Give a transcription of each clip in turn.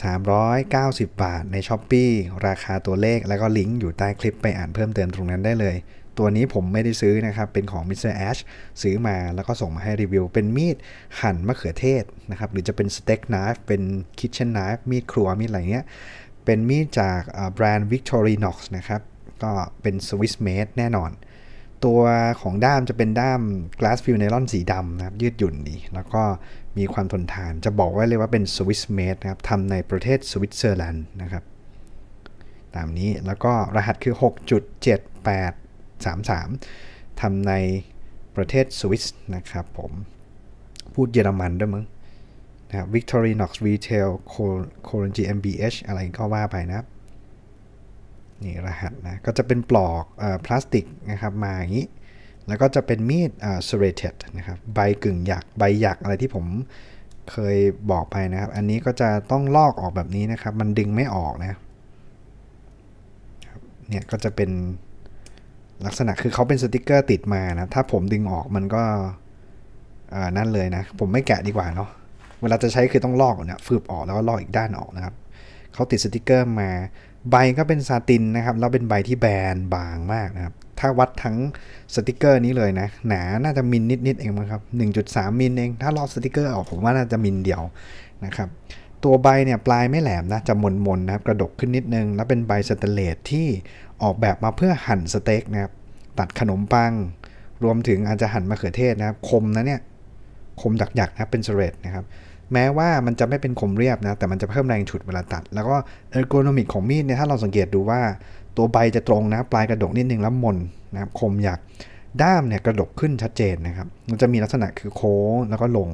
390 บาทใน s h อ p e e ราคาตัวเลขแล้วก็ลิงก์อยู่ใต้คลิปไปอ่านเพิ่มเติมตรงนั้นได้เลย ตัวนี้ผมไม่ได้ซื้อนะครับ เป็นของ Mr. Ash ซื้อมาแล้วก็ส่งมาให้รีวิวเป็นมีดหั่นมะเขือเทศนะครับ หรือจะเป็นสเต็กนาฟเป็นคิทเช่นน f e มีดครัวมีดอะไรเงี้ยเป็นมีดจากแบรนด์ Victorinox นะครับ ก็เป็น Swiss made แน่นอนตัวของด้ามจะเป็นด้าม glass fill nylon สีดำนะครับยืดหยุ่นดีแล้วก็มีความทนทานจะบอกไว้เลยว่าเป็น Swiss made นะครับทำในประเทศสวิตเซอร์แลนด์นะครับตามนี้แล้วก็รหัสคือ 6.7833ทำในประเทศสวิสนะครับผมพูดเยอรมันด้วยมั้งนะครับ Victorinox Retail c o r e n g MBH อะไรก็ว่าไปนะครับนี่รหัสนะก็จะเป็นปลอกพลาสติกนะครับมาอย่างนี้แล้วก็จะเป็นมีดเซเรเทดนะครับใบกึ่งหยักใบหยักอะไรที่ผมเคยบอกไปนะครับ อันนี้ก็จะต้องลอกออกแบบนี้นะครับมันดึงไม่ออกนะเนี่ยก็จะเป็นลักษณะคือเขาเป็นสติกเกอร์ติดมานะถ้าผมดึงออกมันก็นั่นเลยนะผมไม่แกะดีกว่าเนาะเวลาจะใช้คือต้องลอกเนี่ยฟืบออกแล้วก็ลอกอีกด้านออกนะครับเขาติดสติกเกอร์ มาใบก็เป็นซาตินนะครับ แล้วเป็นใบที่แบนบางมากนะครับถ้าวัดทั้งสติกเกอร์นี้เลยนะ หนาน่าจะมิลนนิดๆเองมั้งครับ1.3 มิลเองถ้าลอกสติกเกอร์ ออกผมว่าน่าจะมิลเดียวนะครับ ตัวใบเนี่ยปลายไม่แหลมนะจะมนๆนนะครับกระดกขึ้นนิดนึง แล้วเป็นใบสเตเลตที่ออกแบบมาเพื่อหั่นสเต็กนะครับตัดขนมปัง รวมถึงอาจจะหั่นมะเขือเทศนะครับคมนะเนี่ย คมดักๆนะเป็นสเตเลตนะครับแม้ว่ามันจะไม่เป็นคมเรียบนะ แต่มันจะเพิ่มแรงฉุดเวลาตัด แล้วก็เออร์โกนอมิกของมีดเนี่ย ถ้าเราสังเกตดูว่าตัวใบจะตรงนะ ปลายกระดกนิดนึงแล้วมนนะครับคมหยักด้ามเนี่ยกระดกขึ้นชัดเจนนะครับ มันจะมีลักษณะคือโค้งแล้วก็ลง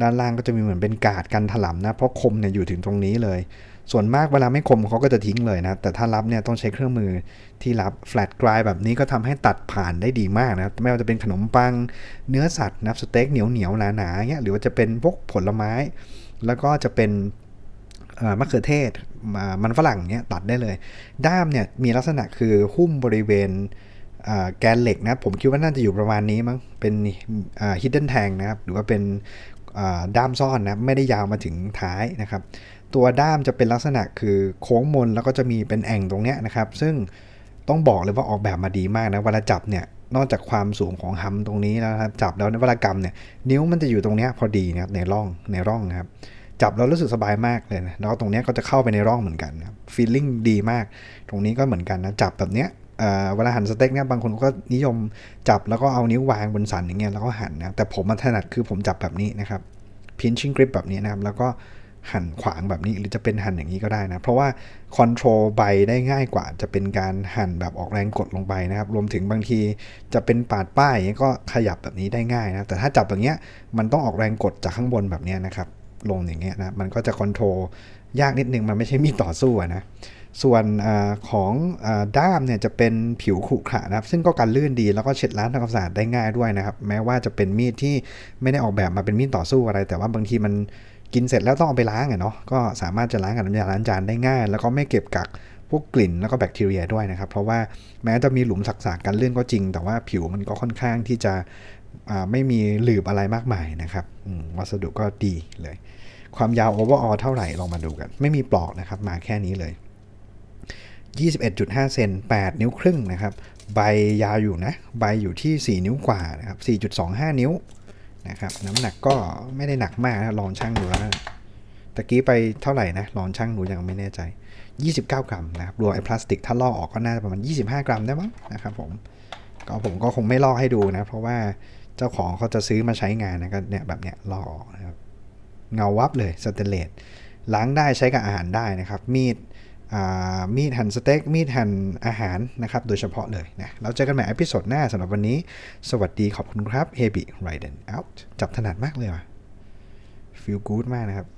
ด้านล่างก็จะมีเหมือนเป็นกาดกันถลำนะ เพราะคมเนี่ยอยู่ถึงตรงนี้เลย ส่วนมากเวลาไม่คมเขาก็จะทิ้งเลยนะ แต่ถ้ารับเนี่ยต้องใช้เครื่องมือที่รับ แฟลตกรายแบบนี้ก็ทำให้ตัดผ่านได้ดีมากนะไม่ว่าจะเป็นขนมปังเนื้อสัตว์นะสเต็กเหนียวเหนียวหนาหนาเงี้ยหรือว่าจะเป็นพวกผลไม้ แล้วก็จะเป็นมะเขือเทศมันฝรั่งเนี่ยตัดได้เลย ด้ามเนี่ยมีลักษณะคือหุ้มบริเวณแกนเหล็กนะผมคิดว่าน่าจะอยู่ประมาณนี้มั้งเป็นฮิดเด้นแทงนะครับหรือว่าเป็นด้ามซ่อนนะไม่ได้ยาวมาถึงท้ายนะครับ ตัวด้ามจะเป็นลักษณะคือโค้งมนแล้วก็จะมีเป็นแอ่งตรงเนี้ยนะครับซึ่งต้องบอกเลยว่าออกแบบมาดีมากนะเวลาจับเนี่ยนอกจากความสูงของหัมตรงนี้แล้วครับจับแล้วในวลากรรมเนี่ยนิ้วมันจะอยู่ตรงนี้พอดีนะครับในร่องในร่องนะครับจับแล้วรู้สึกสบายมากเลยนะแล้วตรงนี้ก็จะเข้าไปในร่องเหมือนกันนะฟีลลิ่งดีมากตรงนี้ก็เหมือนกันนะจับแบบเนี้ยเวลาหั่นสเต็กเนี่ยบางคนก็นิยมจับแล้วก็เอานิ้ววางบนสันอย่างเงี้ยแล้วก็หั่นนะแต่ผมมาถนัดคือผมจับแบบนี้นะครับพินชิ่งกริปแบบนี้นะครับแล้วก็หั่นขวางแบบนี้หรือจะเป็นหั่นอย่างนี้ก็ได้นะ เพราะว่าคอนโทรลใบได้ง่ายกว่า จะเป็นการหั่นแบบออกแรงกดลงไปนะครับ รวมถึงบางทีจะเป็นปาดป้ายก็ขยับแบบนี้ได้ง่ายนะแต่ถ้าจับอย่างเงี้ยมันต้องออกแรงกดจากข้างบนแบบนี้นะครับลงอย่างเงี้ยนะมันก็จะคอนโทรลยากนิดนึงมันไม่ใช่มีต่อสู้นะส่วนอของอด้ามเนี่ยจะเป็นผิวขรุขระนะครับ ซึ่งก็กันลื่นดีแล้วก็เช็ดล้างทำความสะอาดได้ง่ายด้วยนะครับ แม้ว่าจะเป็นมีดที่ไม่ได้ออกแบบมาเป็นมีดต่อสู้อะไร แต่ว่าบางทีมันกินเสร็จแล้วต้องเอาไปล้างเนาะ ก็สามารถจะล้างกับน้ำยาล้างจานได้ง่าย แล้วก็ไม่เก็บกักพวกกลิ่นแล้วก็แบคทีเรีย ด้วยนะครับ เพราะว่าแม้จะมีหลุมสักๆกันลื่นก็จริง แต่ว่าผิวมันก็ค่อนข้างที่จะไม่มีหลืบอะไรมากมายนะครับ วัสดุก็ดีเลย ความยาวโอเวอร์ออเท่าไหร่ลองมาดูกัน ไม่มีปลอกนะครับมาแค่นี้เลย21.5เซน8นิ้วครึ่งนะครับ ใบยาวอยู่นะ ใบอยู่ที่ 4 นิ้วกว่านะครับ4.25 นิ้วนะครับน้ำหนักก็ไม่ได้หนักมากนะลองช่างดูแล้วตะกี้ไปเท่าไหร่นะลองช่างดูยังไม่แน่ใจ 29 กรัมนะครับรวมไอ้พลาสติก ถ้าลอกออกก็น่าจะประมาณ 25 กรัมได้มั้งนะครับผมก็ผมก็คงไม่ลอกให้ดูนะ เพราะว่าเจ้าของเขาจะซื้อมาใช้งานนะก็เนี่ยแบบเนี้ยลอกออกนะครับเงาวับเลยสเตเลสล้างได้ใช้กับอาหารได้นะครับ มีดมีดหั่นสเต็กมีดหั่นอาหารนะครับ โดยเฉพาะเลยนะเราเจอกันใหม่อพิสซดหน้าสำหรับวันนี้สวัสดีขอบคุณครับเฮบิไรเดนเอาจับถนัดมากเลยว่ะฟีลกู๊ดมากนะครับ